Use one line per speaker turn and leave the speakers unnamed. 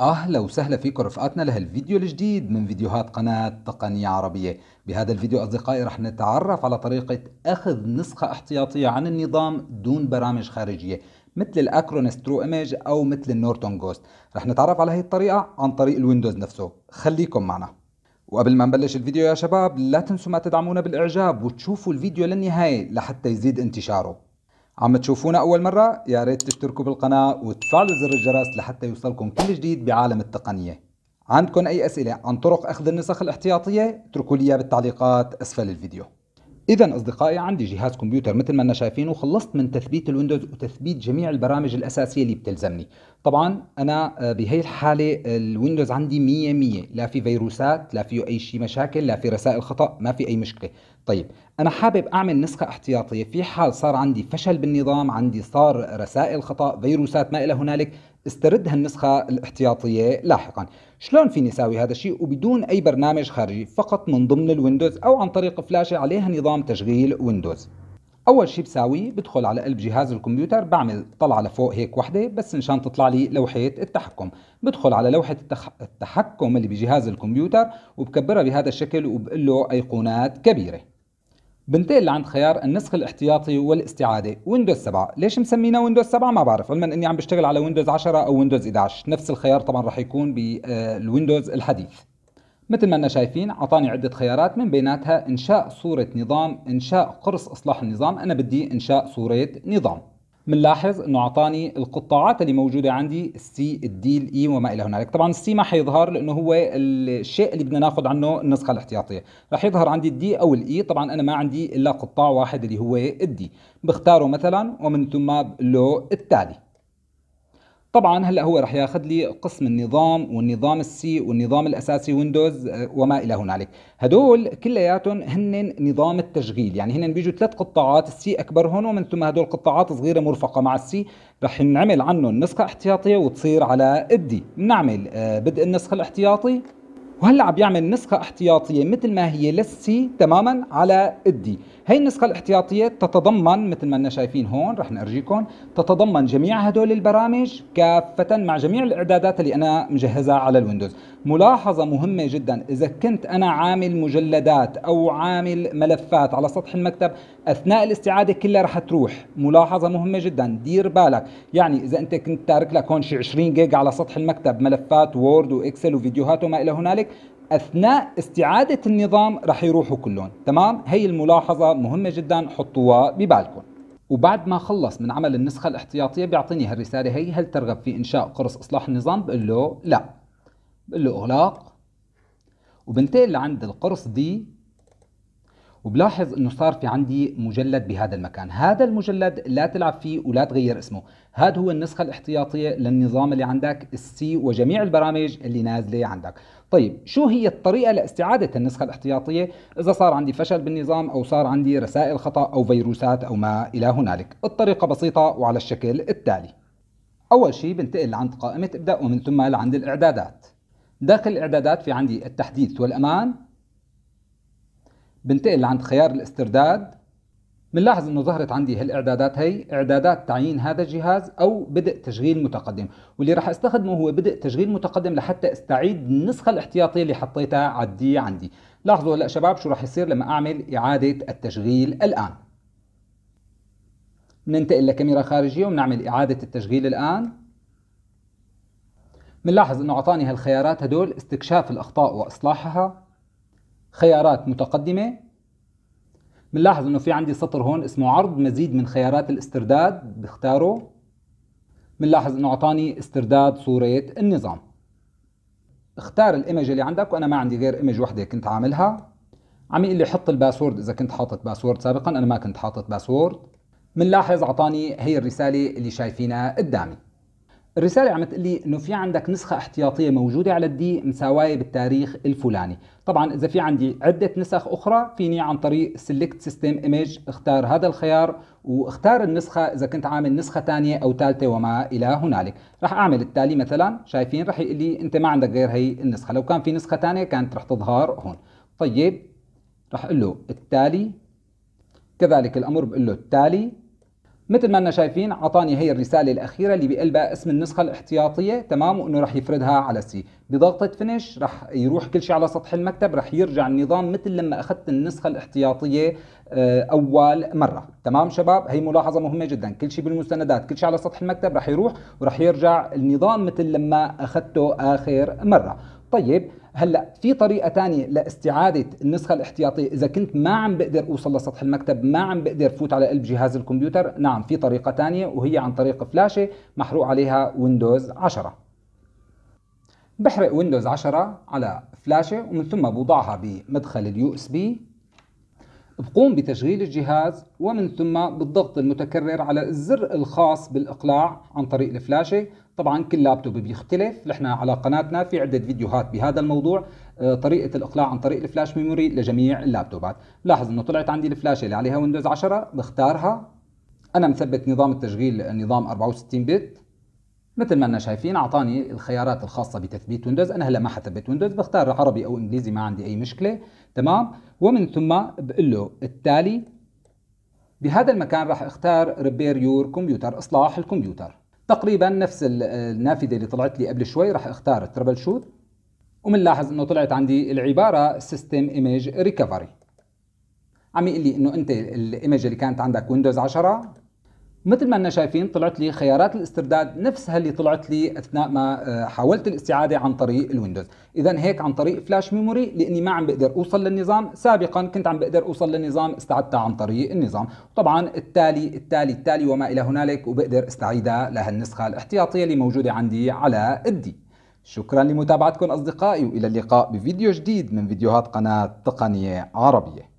أهلا وسهلا فيكم رفقاتنا لهالفيديو الجديد من فيديوهات قناة تقنية عربية بهذا الفيديو أصدقائي رح نتعرف على طريقة أخذ نسخة احتياطية عن النظام دون برامج خارجية مثل الأكرونس ترو إيمج أو مثل النورتون جوست رح نتعرف على هي الطريقة عن طريق الويندوز نفسه خليكم معنا وقبل ما نبلش الفيديو يا شباب لا تنسوا ما تدعمونا بالإعجاب وتشوفوا الفيديو للنهاية لحتى يزيد انتشاره عم تشوفونا أول مرة يا ريت تشتركوا بالقناة وتفعلوا زر الجرس لحتى يوصلكم كل جديد بعالم التقنية عندكم أي أسئلة عن طرق أخذ النسخ الاحتياطية اتركوا لي بالتعليقات أسفل الفيديو إذا أصدقائي عندي جهاز كمبيوتر مثل ما أنا شايفين وخلصت من تثبيت الويندوز وتثبيت جميع البرامج الأساسية اللي بتلزمني طبعا أنا آه، بهي الحالة الويندوز عندي مية مية لا في فيروسات لا فيه أي شيء مشاكل لا في رسائل خطأ ما في أي مشكلة طيب أنا حابب أعمل نسخة احتياطية في حال صار عندي فشل بالنظام عندي صار رسائل خطأ فيروسات ما إلى هنالك استرد هالنسخة الاحتياطية لاحقا شلون فيني ساوي هذا الشيء وبدون أي برنامج خارجي فقط من ضمن الويندوز أو عن طريق فلاشة عليها نظام تشغيل ويندوز اول شيء بساويه بدخل على قلب جهاز الكمبيوتر بعمل طلعه لفوق هيك وحده بس مشان تطلع لي لوحه التحكم بدخل على لوحه التحكم اللي بجهاز الكمبيوتر وبكبرها بهذا الشكل وبقول له ايقونات كبيره بنتقل لعند خيار النسخ الاحتياطي والاستعاده ويندوز 7 ليش مسمينا ويندوز 7 ما بعرف علما اني عم بشتغل على ويندوز 10 او ويندوز 11 نفس الخيار طبعا راح يكون بالويندوز آه، الحديث مثل ما انا شايفين اعطاني عده خيارات من بيناتها انشاء صوره نظام انشاء قرص اصلاح النظام انا بدي انشاء صوره نظام بنلاحظ انه اعطاني القطاعات اللي موجوده عندي السي الدي الاي وما الى هنالك طبعا السي ما حيظهر لانه هو الشيء اللي بدنا ناخذ عنه النسخه الاحتياطيه راح يظهر عندي الدي او الاي e. طبعا انا ما عندي الا قطاع واحد اللي هو الدي بختاره مثلا ومن ثم له التالي طبعا هلا هو رح ياخذ لي قسم النظام والنظام السي والنظام الاساسي ويندوز آه، وما الى هنالك هدول كلياتهم هن نظام التشغيل يعني هن بيجوا ثلاث قطاعات السي اكبرهم ومن ثم هدول قطاعات صغيره مرفقه مع السي رح نعمل عنهم نسخه احتياطيه وتصير على الدي بنعمل آه، بدء النسخ الاحتياطي وهلا عم بيعمل نسخه احتياطيه مثل ما هي للسي تماما على الدي هي النسخه الاحتياطيه تتضمن مثل ما انا شايفين هون رح نرجيكم تتضمن جميع هدول البرامج كافه مع جميع الاعدادات اللي انا مجهزها على الويندوز ملاحظه مهمه جدا اذا كنت انا عامل مجلدات او عامل ملفات على سطح المكتب اثناء الاستعاده كلها رح تروح ملاحظه مهمه جدا دير بالك يعني اذا انت كنت تارك لك هون شي 20 جيجا على سطح المكتب ملفات وورد واكسل وفيديوهات وما الى هنالك ذلك اثناء استعاده النظام رح يروحوا كلهم تمام هي الملاحظه مهمه جدا حطوها ببالكم وبعد ما خلص من عمل النسخه الاحتياطيه بيعطيني هالرساله هي هل ترغب في انشاء قرص اصلاح النظام بقول له لا بقول له اغلاق وبنتقل لعند القرص دي وبلاحظ انه صار في عندي مجلد بهذا المكان هذا المجلد لا تلعب فيه ولا تغير اسمه هذا هو النسخة الاحتياطية للنظام اللي عندك السي وجميع البرامج اللي نازلة عندك طيب شو هي الطريقة لاستعادة النسخة الاحتياطية إذا صار عندي فشل بالنظام أو صار عندي رسائل خطأ أو فيروسات أو ما إلى هنالك الطريقة بسيطة وعلى الشكل التالي أول شيء بنتقل لعند قائمة ابدأ ومن ثم لعند الإعدادات داخل الإعدادات في عندي التحديث والأمان بنتقل لعند خيار الاسترداد بنلاحظ انه ظهرت عندي هالاعدادات هي اعدادات تعيين هذا الجهاز او بدء تشغيل متقدم واللي راح استخدمه هو بدء تشغيل متقدم لحتى استعيد النسخه الاحتياطيه اللي حطيتها عدي عندي لاحظوا هلا شباب شو راح يصير لما اعمل اعاده التشغيل الان بننتقل لكاميرا خارجيه وبنعمل اعاده التشغيل الان بنلاحظ انه اعطاني هالخيارات هدول استكشاف الاخطاء واصلاحها خيارات متقدمة بنلاحظ انه في عندي سطر هون اسمه عرض مزيد من خيارات الاسترداد بختاره بنلاحظ انه اعطاني استرداد صورة النظام اختار الايمج اللي عندك وانا ما عندي غير ايمج وحده كنت عاملها عم يقول لي حط الباسورد اذا كنت حاطط باسورد سابقا انا ما كنت حاطط باسورد بنلاحظ اعطاني هي الرساله اللي شايفينها قدامي الرسالة عم تقول لي انه في عندك نسخة احتياطية موجودة على الدي مساواية بالتاريخ الفلاني، طبعا اذا في عندي عدة نسخ اخرى فيني عن طريق سيلكت سيستم ايمج اختار هذا الخيار واختار النسخة اذا كنت عامل نسخة ثانية او ثالثة وما الى هنالك، رح اعمل التالي مثلا شايفين رح يقول لي انت ما عندك غير هي النسخة، لو كان في نسخة ثانية كانت رح تظهر هون، طيب رح اقول له التالي كذلك الامر بقول له التالي مثل ما انا شايفين عطاني هي الرساله الاخيره اللي بقلبها اسم النسخه الاحتياطيه تمام وانه رح يفردها على سي بضغطه فينيش رح يروح كل شيء على سطح المكتب رح يرجع النظام مثل لما اخذت النسخه الاحتياطيه آه، اول مره تمام شباب هي ملاحظه مهمه جدا كل شيء بالمستندات كل شيء على سطح المكتب رح يروح ورح يرجع النظام مثل لما اخذته اخر مره طيب هلا في طريقه ثانيه لاستعاده النسخه الاحتياطيه اذا كنت ما عم بقدر اوصل لسطح المكتب ما عم بقدر فوت على قلب جهاز الكمبيوتر نعم في طريقه ثانيه وهي عن طريق فلاشه محروق عليها ويندوز 10 بحرق ويندوز 10 على فلاشه ومن ثم بوضعها بمدخل اليو اس بي بقوم بتشغيل الجهاز ومن ثم بالضغط المتكرر على الزر الخاص بالإقلاع عن طريق الفلاشة طبعا كل لابتوب بيختلف نحن على قناتنا في عدة فيديوهات بهذا الموضوع آه، طريقة الإقلاع عن طريق الفلاش ميموري لجميع اللابتوبات لاحظ أنه طلعت عندي الفلاشة اللي عليها ويندوز 10 بختارها أنا مثبت نظام التشغيل نظام 64 بت مثل ما انا شايفين اعطاني الخيارات الخاصه بتثبيت ويندوز انا هلا ما حثبت ويندوز بختار عربي او انجليزي ما عندي اي مشكله تمام ومن ثم بقول له التالي بهذا المكان راح اختار ريبير يور كمبيوتر اصلاح الكمبيوتر تقريبا نفس النافذه اللي طلعت لي قبل شوي راح اختار ترابل شوت ومنلاحظ انه طلعت عندي العباره سيستم ايمج ريكفري عم يقول لي انه انت الايمج اللي كانت عندك ويندوز 10 مثل ما انا شايفين طلعت لي خيارات الاسترداد نفسها اللي طلعت لي اثناء ما آه، حاولت الاستعاده عن طريق الويندوز، اذا هيك عن طريق فلاش ميموري لاني ما عم بقدر اوصل للنظام، سابقا كنت عم بقدر اوصل للنظام استعدتها عن طريق النظام، طبعا التالي التالي التالي وما الى هنالك وبقدر استعيدها لهالنسخه الاحتياطيه اللي موجوده عندي على الدي. شكرا لمتابعتكم اصدقائي والى اللقاء بفيديو جديد من فيديوهات قناه تقنيه عربيه.